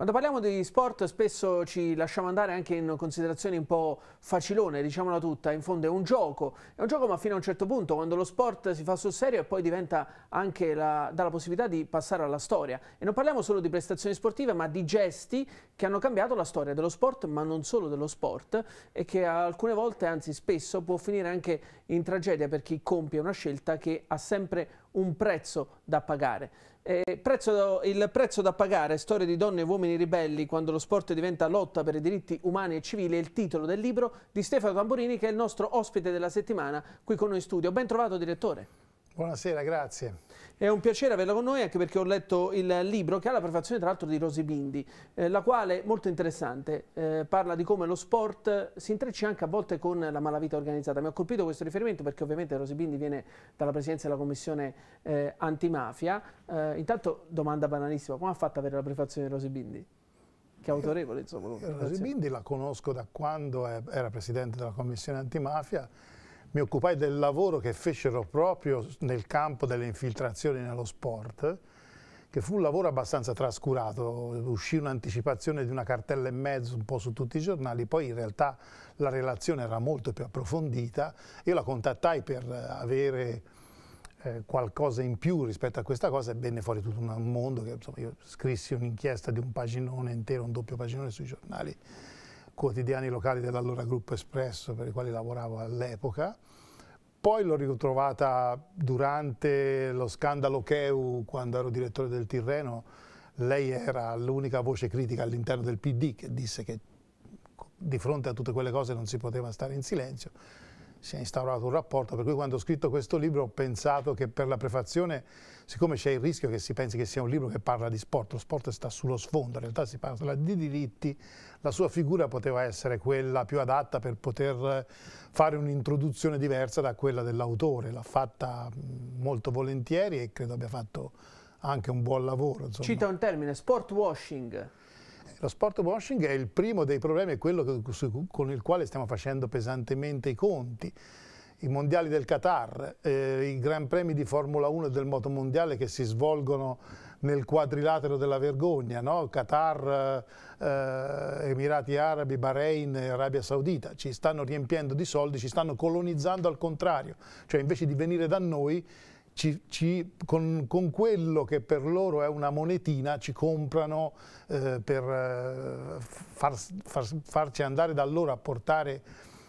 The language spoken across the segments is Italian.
Quando parliamo di sport spesso ci lasciamo andare anche in considerazioni un po' facilone, diciamola tutta, in fondo è un gioco, è un gioco ma fino a un certo punto, quando lo sport si fa sul serio e poi diventa anche la, dà la possibilità di passare alla storia. E non parliamo solo di prestazioni sportive ma di gesti che hanno cambiato la storia dello sport ma non solo dello sport e che alcune volte, anzi spesso, può finire anche in tragedia per chi compie una scelta che ha sempre un prezzo da pagare. Eh, prezzo, il prezzo da pagare, storie di donne e uomini ribelli quando lo sport diventa lotta per i diritti umani e civili è il titolo del libro di Stefano Tamburini che è il nostro ospite della settimana qui con noi in studio. Ben trovato direttore. Buonasera, grazie. È un piacere averla con noi anche perché ho letto il libro che ha la prefazione tra l'altro di Rosi Bindi, eh, la quale molto interessante, eh, parla di come lo sport si intreccia anche a volte con la malavita organizzata. Mi ha colpito questo riferimento perché ovviamente Rosi Bindi viene dalla presidenza della commissione eh, antimafia. Eh, intanto domanda banalissima, come ha fatto ad avere la prefazione di Rosi Bindi? Che autorevole insomma. Rosi Bindi la conosco da quando era presidente della commissione antimafia mi occupai del lavoro che fecero proprio nel campo delle infiltrazioni nello sport, che fu un lavoro abbastanza trascurato, uscì un'anticipazione di una cartella e mezzo un po' su tutti i giornali, poi in realtà la relazione era molto più approfondita, io la contattai per eh, avere eh, qualcosa in più rispetto a questa cosa e venne fuori tutto un mondo che insomma, io scrissi un'inchiesta di un paginone intero, un doppio paginone sui giornali quotidiani locali dell'allora Gruppo Espresso per i quali lavoravo all'epoca. Poi l'ho ritrovata durante lo scandalo Cheu quando ero direttore del Tirreno. Lei era l'unica voce critica all'interno del PD che disse che di fronte a tutte quelle cose non si poteva stare in silenzio si è instaurato un rapporto, per cui quando ho scritto questo libro ho pensato che per la prefazione, siccome c'è il rischio che si pensi che sia un libro che parla di sport, lo sport sta sullo sfondo, in realtà si parla di diritti, la sua figura poteva essere quella più adatta per poter fare un'introduzione diversa da quella dell'autore, l'ha fatta molto volentieri e credo abbia fatto anche un buon lavoro. Insomma. Cita un termine, sport washing lo sport washing è il primo dei problemi, è quello con il quale stiamo facendo pesantemente i conti. I mondiali del Qatar, eh, i gran premi di Formula 1 e del motomondiale che si svolgono nel quadrilatero della vergogna, no? Qatar, eh, eh, Emirati Arabi, Bahrain, Arabia Saudita, ci stanno riempiendo di soldi, ci stanno colonizzando al contrario, cioè invece di venire da noi ci, ci, con, con, quello che per loro è una monetina ci comprano eh, per eh, far, far, farci andare da loro a portare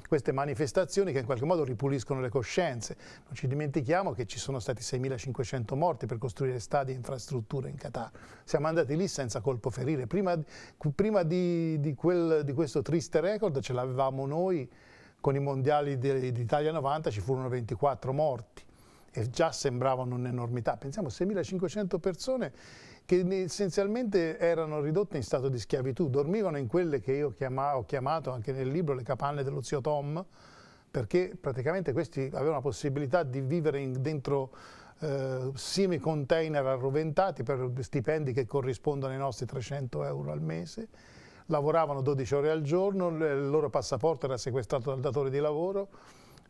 queste manifestazioni che in qualche modo ripuliscono le coscienze. Non ci dimentichiamo che ci sono stati 6.500 morti per costruire stadi e infrastrutture in Qatar. Siamo andati lì senza colpo ferire. Prima, prima di, di, quel, di questo triste record ce l'avevamo noi, con i mondiali d'Italia 90 ci furono 24 morti e già sembravano un'enormità. Pensiamo a 6.500 persone che essenzialmente erano ridotte in stato di schiavitù, dormivano in quelle che io chiama, ho chiamato anche nel libro le capanne dello zio Tom, perché praticamente questi avevano la possibilità di vivere in, dentro eh, semi container arroventati per stipendi che corrispondono ai nostri 300 euro al mese, lavoravano 12 ore al giorno, il loro passaporto era sequestrato dal datore di lavoro,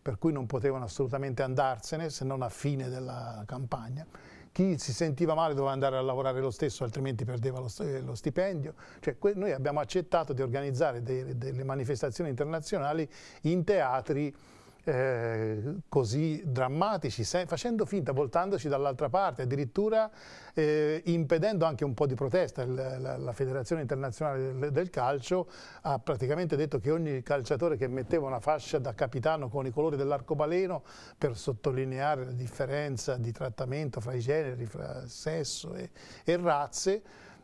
per cui non potevano assolutamente andarsene se non a fine della campagna. Chi si sentiva male doveva andare a lavorare lo stesso, altrimenti perdeva lo, eh, stipendio. Cioè, noi abbiamo accettato di organizzare dei, delle manifestazioni internazionali in teatri eh, così drammatici, facendo finta, voltandoci dall'altra parte, addirittura eh, impedendo anche un po' di protesta. Il, la, la, Federazione Internazionale del, del, Calcio ha praticamente detto che ogni calciatore che metteva una fascia da capitano con i colori dell'arcobaleno per sottolineare la differenza di trattamento fra i generi, fra sesso e, e razze,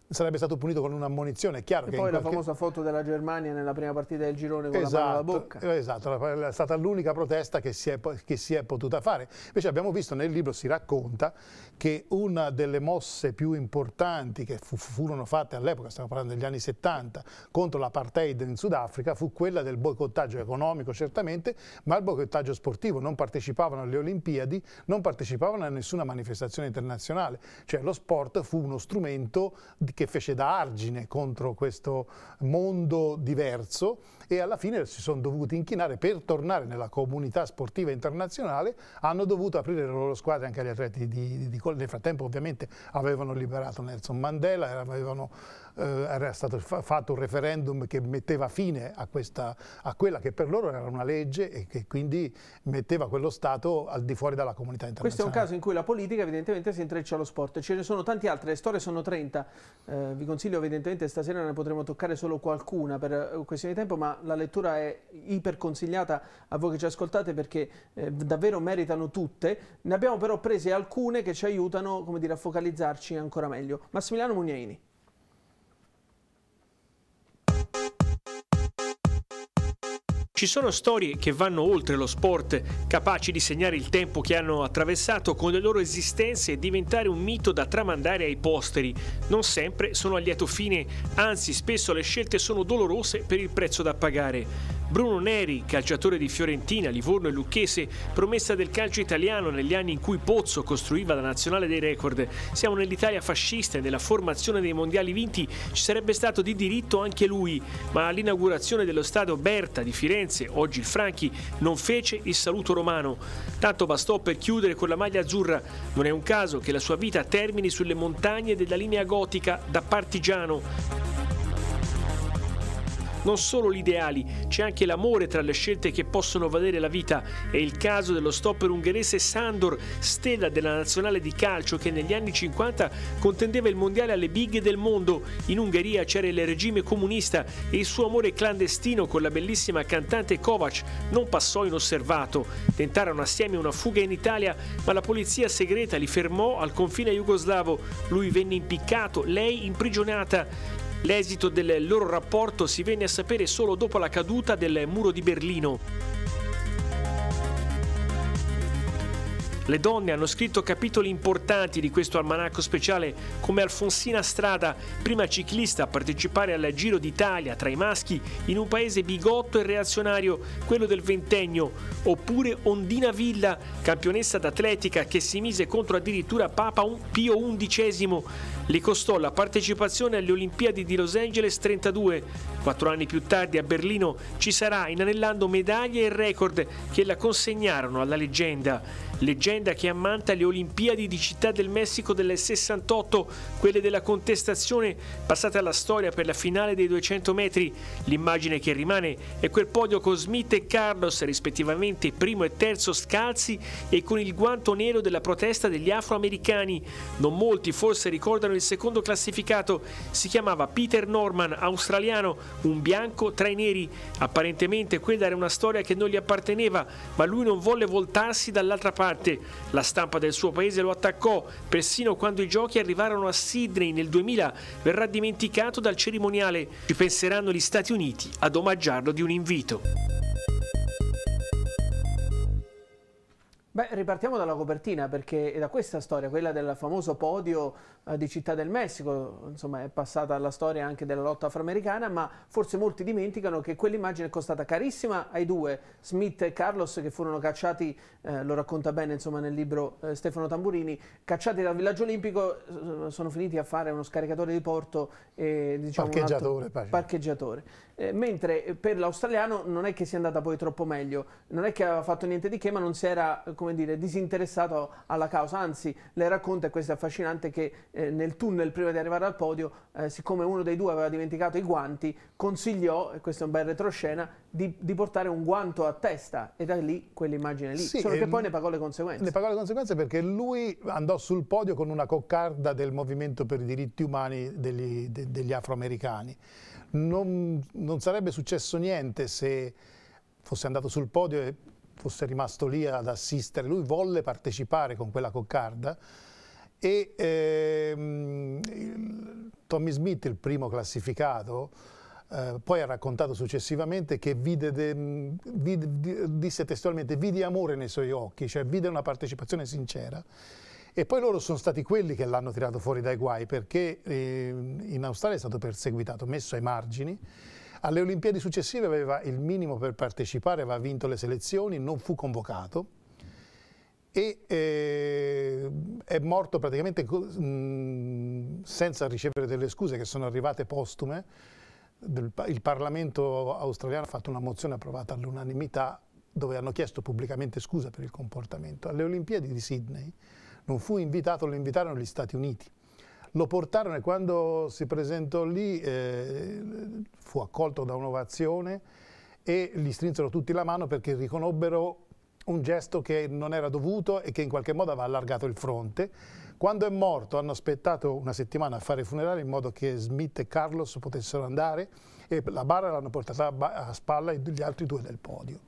sarebbe stato punito con un'ammonizione. Chiaro e che poi la famosa foto della Germania nella prima partita del girone con esatto, eh, esatto, la mano alla bocca. Esatto, è stata l'unica protesta che si, è, che si, è, potuta fare. Invece abbiamo visto nel libro, si racconta, che una delle mosse più importanti che fu, furono fatte all'epoca, stiamo parlando degli anni 70, contro l'apartheid in Sudafrica, fu quella del boicottaggio economico certamente, ma il boicottaggio sportivo. Non partecipavano alle Olimpiadi, non partecipavano a nessuna manifestazione internazionale. Cioè lo sport fu uno strumento che fece da argine contro questo mondo diverso e alla fine si sono dovuti inchinare per tornare nella comunità sportiva internazionale, hanno dovuto aprire le loro squadre anche agli atleti di, di, di Nel frattempo ovviamente avevano liberato Nelson Mandela, avevano eh, era stato fatto un referendum che metteva fine a, questa, a quella che per loro era una legge e che quindi metteva quello Stato al di fuori dalla comunità internazionale. Questo è un caso in cui la politica evidentemente si intreccia allo sport, ce ne sono tanti altri, le storie sono 30, eh, vi consiglio evidentemente stasera ne potremo toccare solo qualcuna per eh, questione di tempo, ma la lettura è iperconsigliata a voi che ci ascoltate perché eh, davvero meritano tutte, ne abbiamo però prese alcune che ci aiutano come dire, a focalizzarci ancora meglio. Massimiliano Mugnaini. Ci sono storie che vanno oltre lo sport, capaci di segnare il tempo che hanno attraversato con le loro esistenze e diventare un mito da tramandare ai posteri. Non sempre sono a lieto fine, anzi spesso le scelte sono dolorose per il prezzo da pagare. Bruno Neri, calciatore di Fiorentina, Livorno e Lucchese, promessa del calcio italiano negli anni in cui Pozzo costruiva la nazionale dei record. Siamo nell'Italia fascista e nella formazione dei mondiali vinti ci sarebbe stato di diritto anche lui, ma all'inaugurazione dello stadio Berta di Firenze, oggi il Franchi, non fece il saluto romano. Tanto bastò per chiudere con la maglia azzurra. Non è un caso che la sua vita termini sulle montagne della linea gotica da partigiano non solo gli ideali, c'è anche l'amore tra le scelte che possono valere la vita. È il caso dello stopper ungherese Sandor, stella della nazionale di calcio che negli anni 50 contendeva il mondiale alle bighe del mondo. In Ungheria c'era il regime comunista e il suo amore clandestino con la bellissima cantante Kovac non passò inosservato. Tentarono assieme una fuga in Italia, ma la polizia segreta li fermò al confine jugoslavo. Lui venne impiccato, lei imprigionata. L'esito del loro rapporto si venne a sapere solo dopo la caduta del muro di Berlino. Le donne hanno scritto capitoli importanti di questo almanacco speciale come Alfonsina Strada, prima ciclista a partecipare al Giro d'Italia tra i maschi in un paese bigotto e reazionario, quello del ventennio, oppure Ondina Villa, campionessa d'atletica che si mise contro addirittura Papa Pio XI. Le costò la partecipazione alle Olimpiadi di Los Angeles 32. Quattro anni più tardi a Berlino ci sarà inanellando medaglie e record che la consegnarono alla leggenda leggenda che ammanta le Olimpiadi di Città del Messico del 68, quelle della contestazione passate alla storia per la finale dei 200 metri. L'immagine che rimane è quel podio con Smith e Carlos, rispettivamente primo e terzo scalzi e con il guanto nero della protesta degli afroamericani. Non molti forse ricordano il secondo classificato, si chiamava Peter Norman, australiano, un bianco tra i neri. Apparentemente quella era una storia che non gli apparteneva, ma lui non volle voltarsi dall'altra parte parte. La stampa del suo paese lo attaccò, persino quando i giochi arrivarono a Sydney nel 2000, verrà dimenticato dal cerimoniale. Ci penseranno gli Stati Uniti ad omaggiarlo di un invito. Beh, ripartiamo dalla copertina perché è da questa storia, quella del famoso podio eh, di Città del Messico, insomma è passata alla storia anche della lotta afroamericana, ma forse molti dimenticano che quell'immagine è costata carissima ai due, Smith e Carlos che furono cacciati, eh, lo racconta bene insomma, nel libro eh, Stefano Tamburini, cacciati dal villaggio olimpico, sono finiti a fare uno scaricatore di porto e diciamo, parcheggiatore, parcheggiatore eh, mentre per l'australiano non è che sia andata poi troppo meglio, non è che aveva fatto niente di che, ma non si era, come dire, disinteressato alla causa, anzi le racconta, e questo è affascinante, che eh, nel tunnel prima di arrivare al podio, eh, siccome uno dei due aveva dimenticato i guanti, consigliò, e questo è un bel retroscena, di, di portare un guanto a testa, e da lì quell'immagine lì, sì, solo che poi ne pagò le conseguenze. Ne pagò le conseguenze perché lui andò sul podio con una coccarda del movimento per i diritti umani degli, de, degli afroamericani non, non sarebbe successo niente se fosse andato sul podio e fosse rimasto lì ad assistere. Lui volle partecipare con quella coccarda e ehm, Tommy Smith, il primo classificato, eh, poi ha raccontato successivamente che vide de, vide, disse testualmente vide amore nei suoi occhi, cioè vide una partecipazione sincera e poi loro sono stati quelli che l'hanno tirato fuori dai guai perché eh, in Australia è stato perseguitato, messo ai margini. Alle Olimpiadi successive aveva il minimo per partecipare, aveva vinto le selezioni, non fu convocato e eh, è morto praticamente mh, senza ricevere delle scuse che sono arrivate postume. Il Parlamento australiano ha fatto una mozione approvata all'unanimità dove hanno chiesto pubblicamente scusa per il comportamento. Alle Olimpiadi di Sydney non fu invitato, lo invitarono gli Stati Uniti. Lo portarono e quando si presentò lì eh, fu accolto da un'ovazione e gli strinsero tutti la mano perché riconobbero un gesto che non era dovuto e che in qualche modo aveva allargato il fronte. Quando è morto hanno aspettato una settimana a fare i funerali in modo che Smith e Carlos potessero andare e la barra l'hanno portata a spalla gli altri due del podio.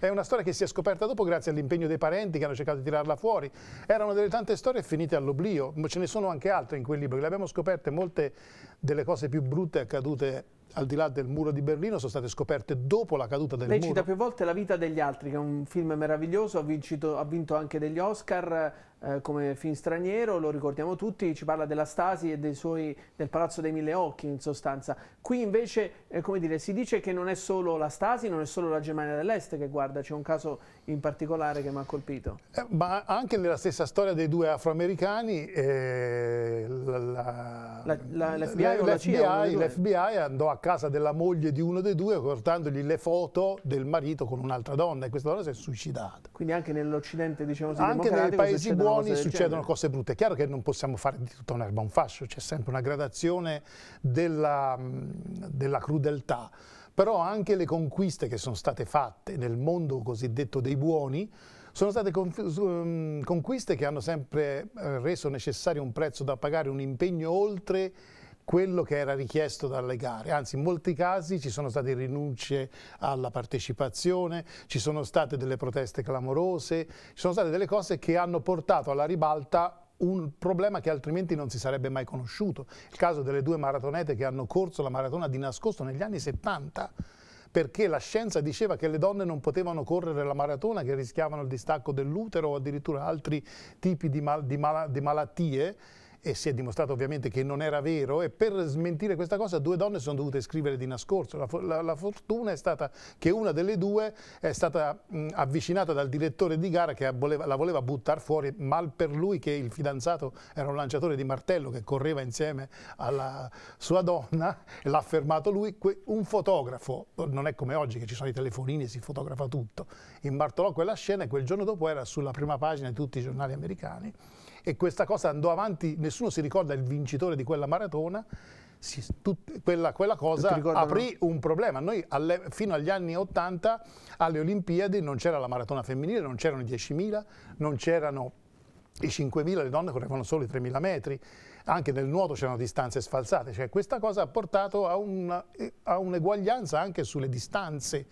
È una storia che si è scoperta dopo grazie all'impegno dei parenti che hanno cercato di tirarla fuori. Erano delle tante storie finite all'oblio, ce ne sono anche altre in quel libro, le abbiamo scoperte molte delle cose più brutte accadute al di là del muro di Berlino sono state scoperte dopo la caduta del Lei muro. Lei cita più volte La vita degli altri, che è un film meraviglioso, ha, vincito, ha vinto anche degli Oscar, eh, come film straniero, lo ricordiamo tutti, ci parla della Stasi e suoi, del Palazzo dei Mille Occhi in sostanza. Qui invece eh, come dire, si dice che non è solo la Stasi, non è solo la Germania dell'Est che guarda, c'è un caso in particolare che mi ha colpito. Eh, ma anche nella stessa storia dei due afroamericani, eh, l'FBI andò a casa della moglie di uno dei due portandogli le foto del marito con un'altra donna e questa donna si è suicidata. Quindi anche nell'Occidente diciamo così, anche nei paesi buoni buoni succedono cose brutte. È chiaro che non possiamo fare di tutta un'erba un fascio, c'è sempre una gradazione della, della crudeltà. Però anche le conquiste che sono state fatte nel mondo cosiddetto dei buoni sono state conquiste che hanno sempre eh, reso necessario un prezzo da pagare, un impegno oltre quello che era richiesto dalle gare, anzi in molti casi ci sono state rinunce alla partecipazione, ci sono state delle proteste clamorose, ci sono state delle cose che hanno portato alla ribalta un problema che altrimenti non si sarebbe mai conosciuto. Il caso delle due maratonete che hanno corso la maratona di nascosto negli anni 70 perché la scienza diceva che le donne non potevano correre la maratona, che rischiavano il distacco dell'utero o addirittura altri tipi di, mal di, mal di malattie e si è dimostrato ovviamente che non era vero e per smentire questa cosa due donne sono dovute scrivere di nascosto. La, la, la fortuna è stata che una delle due è stata mh, avvicinata dal direttore di gara che voleva, la voleva buttare fuori, mal per lui che il fidanzato era un lanciatore di martello che correva insieme alla sua donna, l'ha fermato lui, un fotografo, non è come oggi che ci sono i telefonini e si fotografa tutto, imbartolò quella scena e quel giorno dopo era sulla prima pagina di tutti i giornali americani e questa cosa andò avanti, nessuno si ricorda il vincitore di quella maratona, si, tut, quella, quella, cosa aprì un problema. Noi alle, fino agli anni 80 alle Olimpiadi non c'era la maratona femminile, non c'erano i 10.000, non c'erano i 5.000, le donne correvano solo i 3.000 metri, anche nel nuoto c'erano distanze sfalsate, cioè questa cosa ha portato a, un, a un'eguaglianza anche sulle distanze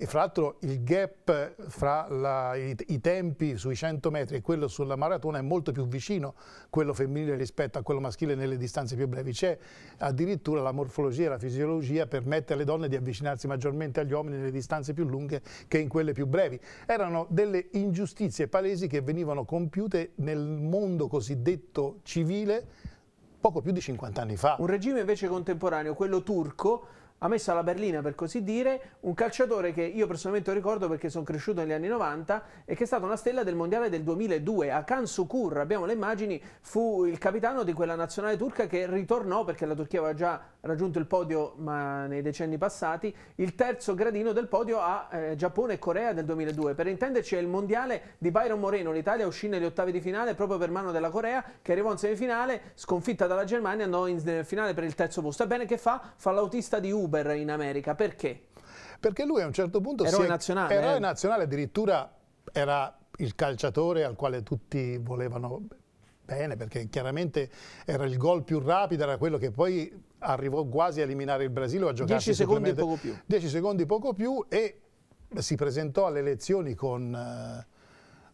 e fra l'altro il gap fra la, i, i, tempi sui 100 metri e quello sulla maratona è molto più vicino, quello femminile rispetto a quello maschile nelle distanze più brevi. C'è addirittura la morfologia e la fisiologia permette alle donne di avvicinarsi maggiormente agli uomini nelle distanze più lunghe che in quelle più brevi. Erano delle ingiustizie palesi che venivano compiute nel mondo cosiddetto civile poco più di 50 anni fa. Un regime invece contemporaneo, quello turco, ha messo alla berlina, per così dire, un calciatore che io personalmente ricordo perché sono cresciuto negli anni 90 e che è stata una stella del mondiale del 2002. a Kansukur, abbiamo le immagini, fu il capitano di quella nazionale turca che ritornò, perché la Turchia aveva già raggiunto il podio ma nei decenni passati, il terzo gradino del podio a eh, Giappone e Corea del 2002. Per intenderci è il mondiale di Byron Moreno, l'Italia uscì negli ottavi di finale proprio per mano della Corea che arrivò in semifinale, sconfitta dalla Germania, andò in finale per il terzo posto. Ebbene che fa? Fa l'autista di Uber Uber in America, perché? Perché lui a un certo punto eroe si è, nazionale, eroe eh? nazionale, addirittura era il calciatore al quale tutti volevano bene, perché chiaramente era il gol più rapido, era quello che poi arrivò quasi a eliminare il Brasile a giocare 10 secondi poco più. 10 secondi poco più e si presentò alle elezioni con, eh,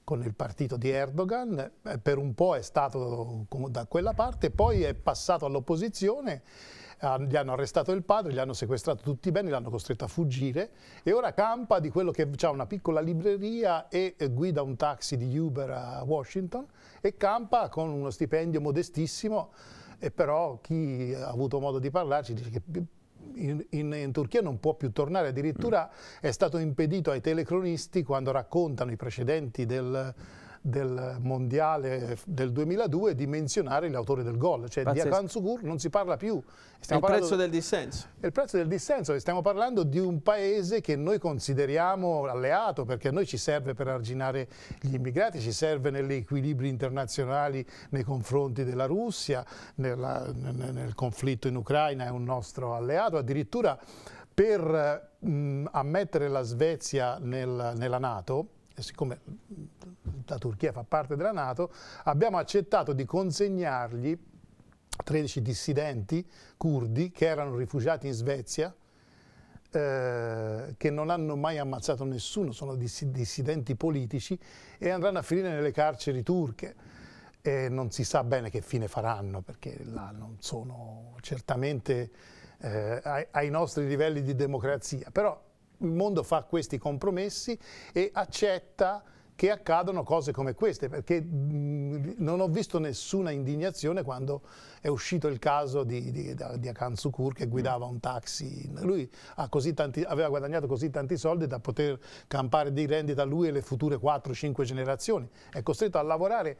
con, il partito di Erdogan, eh, per un po' è stato da quella parte, poi è passato all'opposizione Ah, gli hanno arrestato il padre, gli hanno sequestrato tutti i beni, l'hanno costretto a fuggire e ora campa di quello che ha una piccola libreria e eh, guida un taxi di Uber a Washington e campa con uno stipendio modestissimo e però chi ha avuto modo di parlarci dice che in, in, in, Turchia non può più tornare, addirittura mm. è stato impedito ai telecronisti quando raccontano i precedenti del, del mondiale del 2002 di menzionare l'autore del gol, cioè Pazzesco. di Akan Sugur non si parla più. Stiamo è il prezzo del dissenso. È il prezzo del dissenso, stiamo parlando di un paese che noi consideriamo alleato perché a noi ci serve per arginare gli immigrati, ci serve negli equilibri internazionali nei confronti della Russia, nella, nel conflitto in Ucraina è un nostro alleato, addirittura per mh, ammettere la Svezia nel, nella Nato, siccome mm, la Turchia fa parte della Nato, abbiamo accettato di consegnargli 13 dissidenti curdi che erano rifugiati in Svezia, eh, che non hanno mai ammazzato nessuno, sono dissidenti politici e andranno a finire nelle carceri turche. E non si sa bene che fine faranno perché là non sono certamente eh, ai, ai nostri livelli di democrazia, però il mondo fa questi compromessi e accetta che accadono cose come queste, perché mh, mm, non ho visto nessuna indignazione quando è uscito il caso di, di, di Akan Sukur che guidava un taxi. Lui tanti, aveva guadagnato così tanti soldi da poter campare di rendita lui e le future 4-5 generazioni. È costretto a lavorare,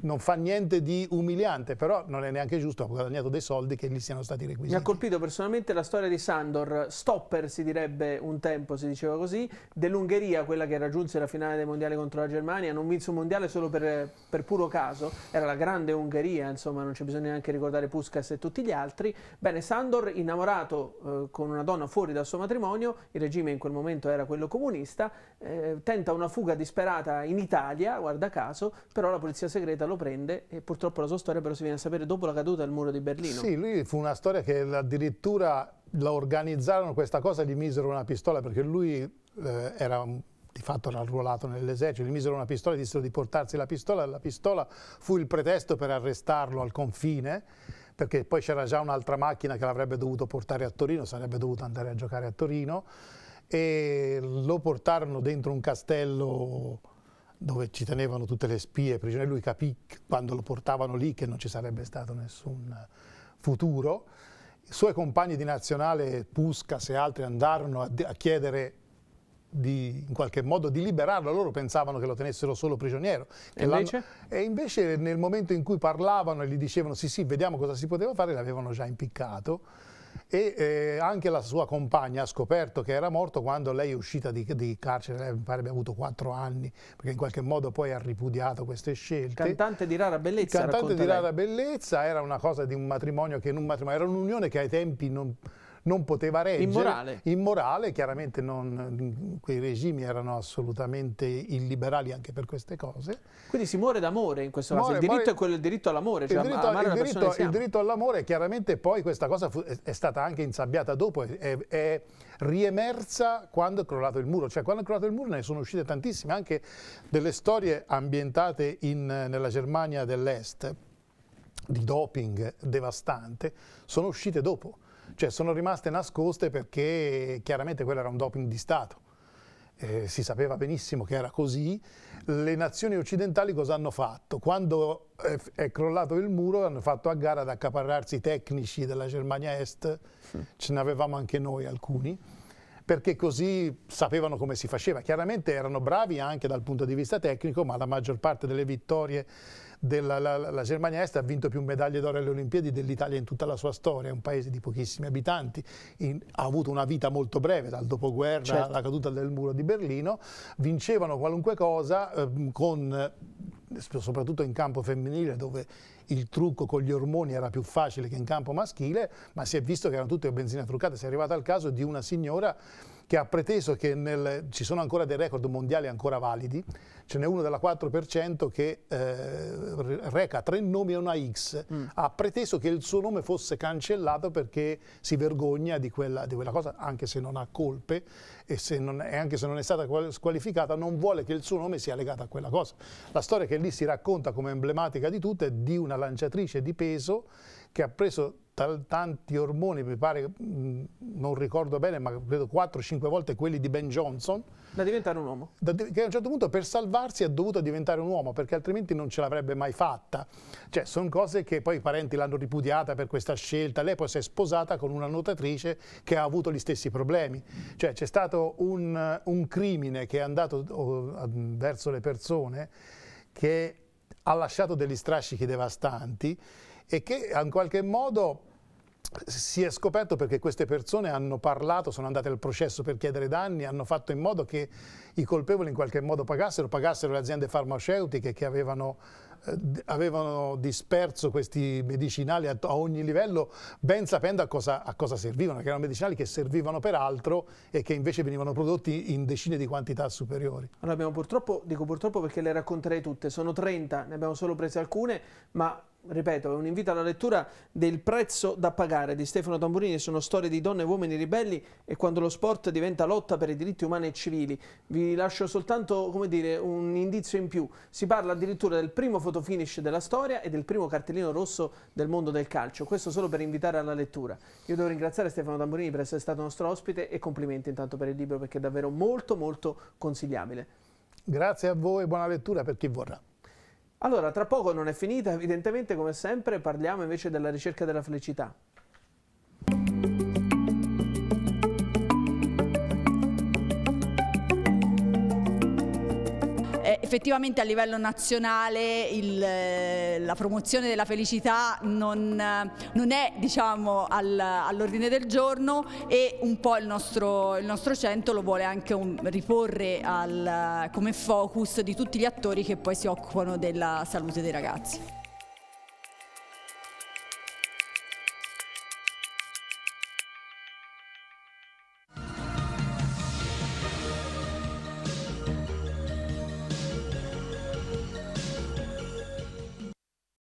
non fa niente di umiliante, però non è neanche giusto, ha guadagnato dei soldi che gli siano stati requisiti. Mi ha colpito personalmente la storia di Sandor, stopper si direbbe un tempo, si diceva così, dell'Ungheria, quella che raggiunse la finale dei mondiali con contro la Germania, non vinse un mondiale solo per, per, puro caso, era la grande Ungheria, insomma non c'è bisogno neanche ricordare Puskas e tutti gli altri. Bene, Sandor innamorato eh, con una donna fuori dal suo matrimonio, il regime in quel momento era quello comunista, eh, tenta una fuga disperata in Italia, guarda caso, però la polizia segreta lo prende e purtroppo la sua storia però si viene a sapere dopo la caduta del muro di Berlino. Sì, lui fu una storia che addirittura la organizzarono questa cosa gli misero una pistola perché lui eh, era di fatto era arruolato nell'esercito, gli misero una pistola e dissero di portarsi la pistola, la pistola fu il pretesto per arrestarlo al confine, perché poi c'era già un'altra macchina che l'avrebbe dovuto portare a Torino, sarebbe dovuto andare a giocare a Torino, e lo portarono dentro un castello dove ci tenevano tutte le spie, prigionieri, lui capì quando lo portavano lì che non ci sarebbe stato nessun futuro. I suoi compagni di nazionale, Puscas e altri, andarono a chiedere di, in qualche modo di liberarlo, loro pensavano che lo tenessero solo prigioniero. E invece? e invece? nel momento in cui parlavano e gli dicevano sì sì vediamo cosa si poteva fare, l'avevano già impiccato e eh, anche la sua compagna ha scoperto che era morto quando lei è uscita di, di carcere, lei mi pare abbia avuto quattro anni, perché in qualche modo poi ha ripudiato queste scelte. Cantante di rara bellezza. Cantante di lei. rara bellezza, era una cosa di un matrimonio che in un matrimonio, era un'unione che ai tempi non non poteva reggere. Immorale. Immorale, chiaramente non, quei regimi erano assolutamente illiberali anche per queste cose. Quindi si muore d'amore in questo muore, caso, il diritto muore, è quello, il diritto all'amore, cioè il diritto, amare il diritto, il diritto all'amore, chiaramente poi questa cosa fu, è, è, stata anche insabbiata dopo, è, è riemersa quando è crollato il muro, cioè quando è crollato il muro ne sono uscite tantissime, anche delle storie ambientate in, nella Germania dell'Est, di doping devastante, sono uscite dopo cioè sono rimaste nascoste perché chiaramente quello era un doping di Stato. Eh, si sapeva benissimo che era così, le nazioni occidentali cosa hanno fatto? Quando è, è crollato il muro hanno fatto a gara ad accaparrarsi i tecnici della Germania Est, sì. Hm. ce ne avevamo anche noi alcuni, perché così sapevano come si faceva. Chiaramente erano bravi anche dal punto di vista tecnico, ma la maggior parte delle vittorie della la, la Germania Est ha vinto più medaglie d'oro alle Olimpiadi dell'Italia in tutta la sua storia, è un paese di pochissimi abitanti, in, ha avuto una vita molto breve dal dopoguerra certo. alla caduta del muro di Berlino, vincevano qualunque cosa ehm, eh, con, soprattutto in campo femminile dove il trucco con gli ormoni era più facile che in campo maschile, ma si è visto che erano tutte benzina truccate, si è arrivato al caso di una signora che ha preteso che nel, ci sono ancora dei record mondiali ancora validi, ce n'è uno della 4% che eh, reca tre nomi e una X, mm. ha preteso che il suo nome fosse cancellato perché si vergogna di quella, di quella cosa, anche se non ha colpe e, non, e, anche se non è stata squalificata, non vuole che il suo nome sia legato a quella cosa. La storia che lì si racconta come emblematica di tutte è di una lanciatrice di peso che ha preso tanti ormoni, mi pare, non ricordo bene, ma credo 4-5 volte quelli di Ben Johnson. Da diventare un uomo. Da, che a un certo punto per salvarsi ha dovuto diventare un uomo, perché altrimenti non ce l'avrebbe mai fatta. Cioè, sono cose che poi i parenti l'hanno ripudiata per questa scelta. Lei poi si è sposata con una nuotatrice che ha avuto gli stessi problemi. Cioè, c'è stato un, un crimine che è andato verso le persone che ha lasciato degli strascichi devastanti e che in qualche modo si è scoperto perché queste persone hanno parlato, sono andate al processo per chiedere danni, hanno fatto in modo che i colpevoli in qualche modo pagassero, pagassero le aziende farmaceutiche che avevano, eh, avevano disperso questi medicinali a, a, ogni livello ben sapendo a cosa, a cosa servivano, che erano medicinali che servivano per altro e che invece venivano prodotti in decine di quantità superiori. Allora abbiamo purtroppo, dico purtroppo perché le racconterei tutte, sono 30, ne abbiamo solo prese alcune, ma ripeto, è un invito alla lettura del prezzo da pagare di Stefano Tamburini, sono storie di donne e uomini ribelli e quando lo sport diventa lotta per i diritti umani e civili. Vi lascio soltanto, dire, un indizio in più. Si parla addirittura del primo fotofinish della storia e del primo cartellino rosso del mondo del calcio. Questo solo per invitare alla lettura. Io devo ringraziare Stefano Tamburini per essere stato nostro ospite e complimenti intanto per il libro perché è davvero molto molto consigliabile. Grazie a voi e buona lettura per chi vorrà. Allora, tra poco non è finita, evidentemente come sempre parliamo invece della ricerca della felicità. Effettivamente a livello nazionale il, eh, la promozione della felicità non, non è diciamo, al, all'ordine del giorno e un po' il nostro, il nostro centro lo vuole anche un, riporre al, come focus di tutti gli attori che poi si occupano della salute dei ragazzi.